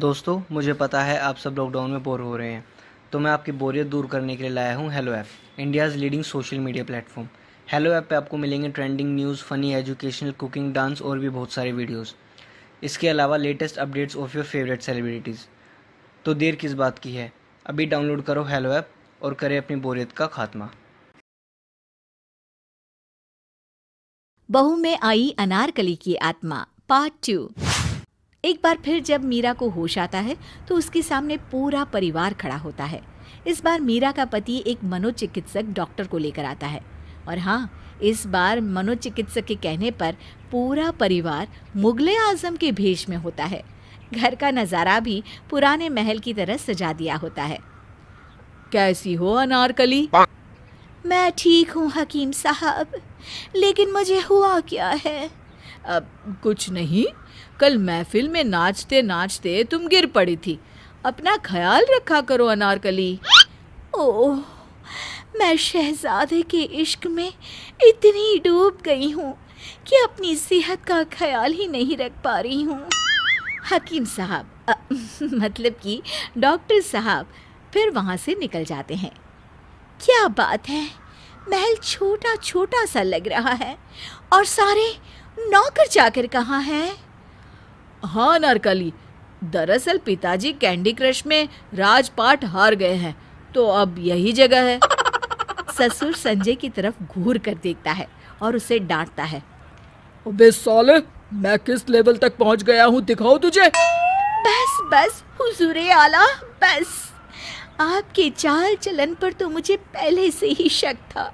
दोस्तों मुझे पता है आप सब लॉकडाउन में बोर हो रहे हैं तो मैं आपकी बोरियत दूर करने के लिए लाया हूँ Helo app India's leading social media platform Helo app पे आपको मिलेंगे trending news funny educational cooking dance और भी बहुत सारे वीडियोस इसके अलावा latest updates of your favourite celebrities तो देर किस बात की है अभी डाउनलोड करो हेलो ऐप और करें अपनी बोरियत का खात्मा बहू में आई अनारकली की आत्मा पार्ट टू एक बार फिर जब मीरा को होश आता है तो उसके सामने पूरा परिवार खड़ा होता है इस बार मीरा का पति एक मनोचिकित्सक डॉक्टर को लेकर आता है और हाँ इस बार मनोचिकित्सक के कहने पर पूरा परिवार मुगले आजम के भेष में होता है घर का नज़ारा भी पुराने महल की तरह सजा दिया होता है कैसी हो अनारकली मैं ठीक हूँ हकीम साहब लेकिन मुझे हुआ क्या है अब कुछ नहीं कल महफिल में नाचते नाचते तुम गिर पड़ी थी अपना ख्याल रखा करो अनारकली ओह मैं शहजादे के इश्क में इतनी डूब गई हूँ कि अपनी सेहत का ख्याल ही नहीं रख पा रही हूँ हकीम साहब मतलब कि डॉक्टर साहब फिर वहाँ से निकल जाते हैं क्या बात है महल छोटा छोटा सा लग रहा है और सारे नौकर जाकर कहाँ हैं हाँ नरकली दरअसल पिताजी कैंडी क्रश में राजपाट हार गए हैं तो अब यही जगह है ससुर संजय की तरफ घूर कर देखता है और उसे डांटता है अबे साले मैं किस लेवल तक पहुंच गया हूँ दिखाओ तुझे बस बस हुजूरे आला बस आपके चाल चलन पर तो मुझे पहले से ही शक था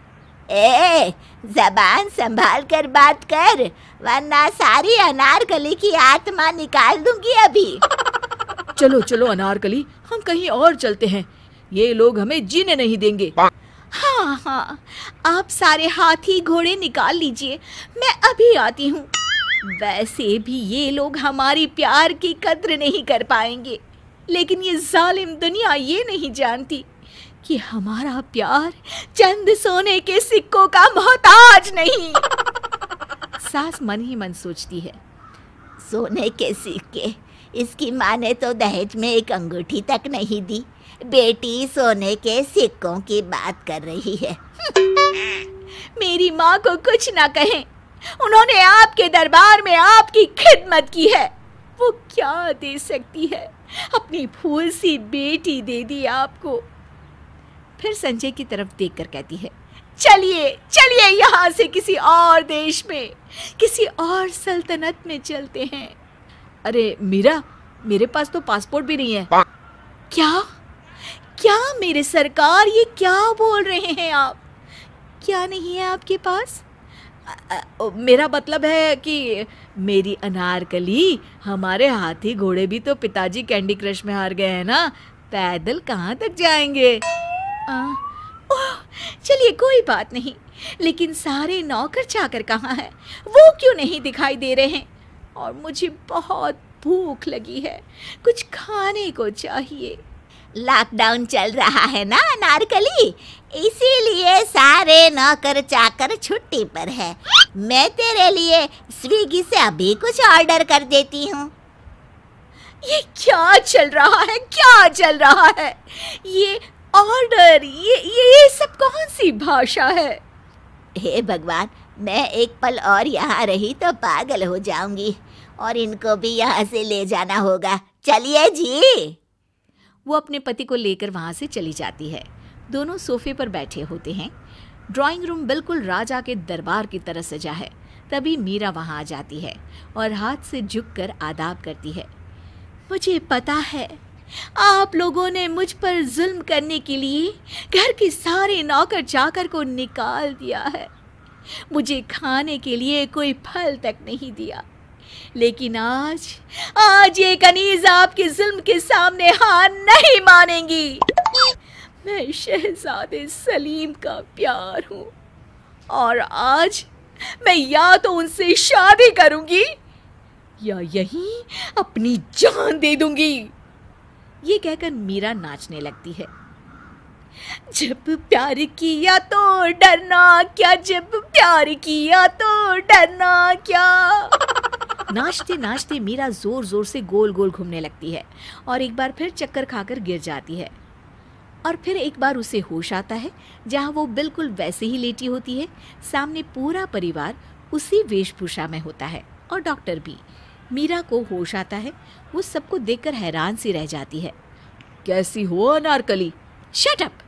ए जबान संभाल कर बात कर वरना सारी अनारकली की आत्मा निकाल दूंगी अभी चलो चलो अनारकली हम कहीं और चलते हैं ये लोग हमें जीने नहीं देंगे हाँ हाँ आप सारे हाथी घोड़े निकाल लीजिए मैं अभी आती हूँ वैसे भी ये लोग हमारी प्यार की कद्र नहीं कर पाएंगे लेकिन ये जालिम दुनिया ये नहीं जानती कि हमारा प्यार चंद सोने के सिक्कों का मोहताज नहीं सास मन ही मन सोचती है सोने के सिक्के इसकी माँ ने तो दहेज में एक अंगूठी तक नहीं दी बेटी सोने के सिक्कों की बात कर रही है मेरी माँ को कुछ ना कहें उन्होंने आपके दरबार में आपकी खिदमत की है वो क्या दे सकती है अपनी फूल सी बेटी दे दी आपको फिर संजय की तरफ देख कहती है चलिए चलिए यहाँ से किसी और देश में किसी और सल्तनत में चलते हैं अरे मीरा मेरे पास तो पासपोर्ट भी नहीं है क्या क्या मेरे सरकार ये क्या बोल रहे हैं आप क्या नहीं है आपके पास आ, आ, मेरा मतलब है कि मेरी अनारकली हमारे हाथी घोड़े भी तो पिताजी कैंडी क्रश में हार गए हैं ना पैदल कहाँ तक जाएंगे ओह चलिए कोई बात नहीं लेकिन सारे नौकर चाकर कहाँ हैं वो क्यों नहीं दिखाई दे रहे हैं और मुझे बहुत भूख लगी है कुछ खाने को चाहिए लॉकडाउन चल रहा है ना नारकली इसीलिए सारे नौकर चाकर छुट्टी पर है मैं तेरे लिए स्विगी से अभी कुछ ऑर्डर कर देती हूँ ये क्या चल रहा है क्या चल रहा है ये ऑर्डर ये ये ये सब कौन सी भाषा है हे भगवान मैं एक पल और यहाँ रही तो पागल हो जाऊंगी और इनको भी यहाँ से ले जाना होगा चलिए जी वो अपने पति को लेकर वहाँ से चली जाती है दोनों सोफे पर बैठे होते हैं ड्राइंग रूम बिल्कुल राजा के दरबार की तरह सजा है तभी मीरा वहाँ आ जाती है और हाथ से झुककर आदाब करती है मुझे पता है आप लोगों ने मुझ पर जुल्म करने के लिए घर के सारे नौकर चाकर को निकाल दिया है मुझे खाने के लिए कोई फल तक नहीं दिया लेकिन आज आज ये कनीज आपके जुल्म के सामने हार नहीं मानेंगी मैं शहजादे सलीम का प्यार हूँ और आज मैं या तो उनसे शादी करूंगी या यही अपनी जान दे दूंगी ये कहकर मीरा नाचने लगती है जब प्यार किया तो डरना क्या जब प्यार किया तो डरना क्या नाचते नाचते मीरा जोर जोर से गोल गोल घूमने लगती है और एक बार फिर चक्कर खाकर गिर जाती है और फिर एक बार उसे होश आता है जहाँ वो बिल्कुल वैसे ही लेटी होती है सामने पूरा परिवार उसी वेशभूषा में होता है और डॉक्टर भी मीरा को होश आता है वो सबको देखकर हैरान सी रह जाती है कैसी हो Anarkali shut up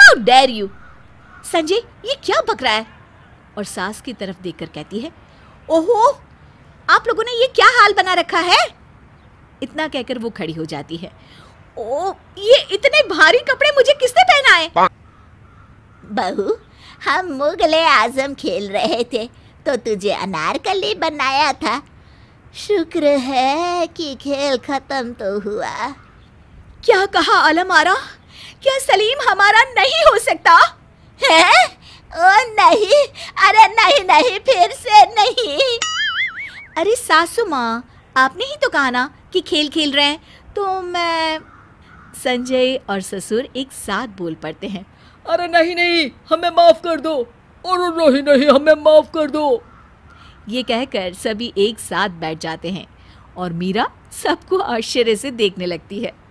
how dare you Sanjay ये क्या बक रहा है और सास की तरफ देखकर कहती है ओहो आप लोगों ने ये क्या हाल बना रखा है इतना कहकर वो खड़ी हो जाती है ओ ये इतने भारी कपड़े मुझे किसने पहनाए बहू हम मुगले आजम खेल रहे थे तो तुझे अनारकली बनाया था शुक्र है कि खेल खत्म तो हुआ क्या कहा आलम आरा क्या सलीम हमारा नहीं हो सकता है ओ नहीं अरे नहीं नहीं फिर से नहीं अरे सासू माँ आपने ही तो कहा ना कि खेल खेल रहे हैं तो मैं संजय और ससुर एक साथ बोल पड़ते हैं अरे नहीं नहीं हमें माफ कर दो और नहीं नहीं हमें माफ कर दो ये कहकर सभी एक साथ बैठ जाते हैं और मीरा सबको आश्चर्य से देखने लगती है